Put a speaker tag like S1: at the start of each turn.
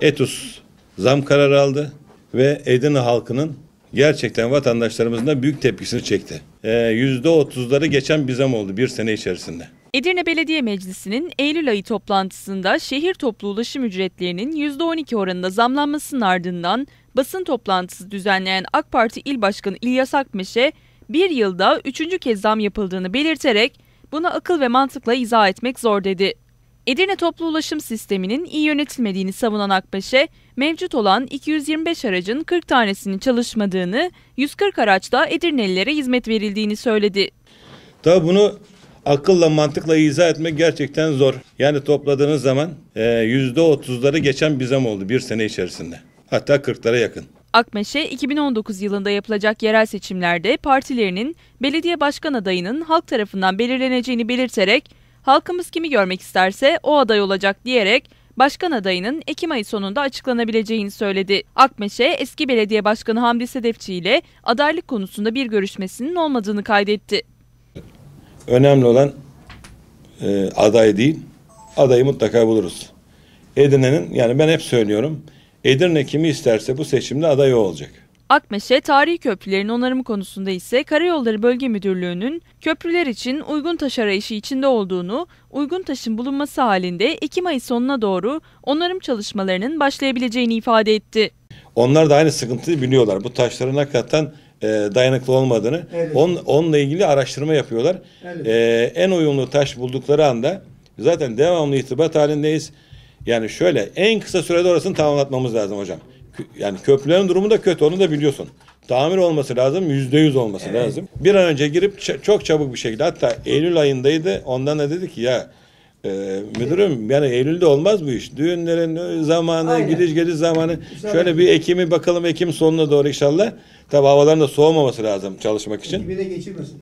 S1: Etus zam kararı aldı ve Edirne halkının gerçekten vatandaşlarımızın da büyük tepkisini çekti. Ee, yüzde otuzları geçen bir zam oldu bir sene içerisinde.
S2: Edirne Belediye Meclisi'nin Eylül ayı toplantısında şehir toplu ulaşım ücretlerinin %12 oranında zamlanmasının ardından basın toplantısı düzenleyen AK Parti İl Başkanı İlyas Akmeş'e bir yılda üçüncü kez zam yapıldığını belirterek buna akıl ve mantıkla izah etmek zor dedi. Edirne Toplu Ulaşım Sistemi'nin iyi yönetilmediğini savunan Akbaş'e mevcut olan 225 aracın 40 tanesinin çalışmadığını, 140 araçta Edirnelilere hizmet verildiğini söyledi.
S1: Tabii bunu akılla mantıkla izah etmek gerçekten zor. Yani topladığınız zaman %30'ları e, geçen bir zam oldu bir sene içerisinde. Hatta 40'lara yakın.
S2: Akmeş'e 2019 yılında yapılacak yerel seçimlerde partilerinin belediye başkan adayının halk tarafından belirleneceğini belirterek halkımız kimi görmek isterse o aday olacak diyerek başkan adayının Ekim ayı sonunda açıklanabileceğini söyledi. Akmeş'e eski belediye başkanı Hamdi Sedefçi ile adaylık konusunda bir görüşmesinin olmadığını kaydetti.
S1: Önemli olan e, aday değil, adayı mutlaka buluruz. Edirne'nin yani ben hep söylüyorum Edirne kimi isterse bu seçimde aday olacak.
S2: Akmeşe tarihi köprülerin onarımı konusunda ise Karayolları Bölge Müdürlüğü'nün köprüler için uygun taş arayışı içinde olduğunu, uygun taşın bulunması halinde Ekim ayı sonuna doğru onarım çalışmalarının başlayabileceğini ifade etti.
S1: Onlar da aynı sıkıntıyı biliyorlar. Bu taşların hakikaten e, dayanıklı olmadığını. Evet. On, onunla ilgili araştırma yapıyorlar. Evet. E, en uyumlu taş buldukları anda zaten devamlı irtibat halindeyiz. Yani şöyle en kısa sürede orasını tamamlatmamız lazım hocam yani köprülerin durumu da kötü onu da biliyorsun. Tamir olması lazım, yüzde yüz olması evet. lazım. Bir an önce girip çok çabuk bir şekilde hatta Eylül ayındaydı ondan da dedi ki ya e, müdürüm yani Eylül'de olmaz bu iş. Düğünlerin e, zamanı, Aynen. gidiş geliş zamanı. Güzel. Şöyle bir Ekim'i bakalım Ekim sonuna doğru inşallah. Tabi havaların da soğumaması lazım çalışmak için.
S2: Bir de geçirmesin.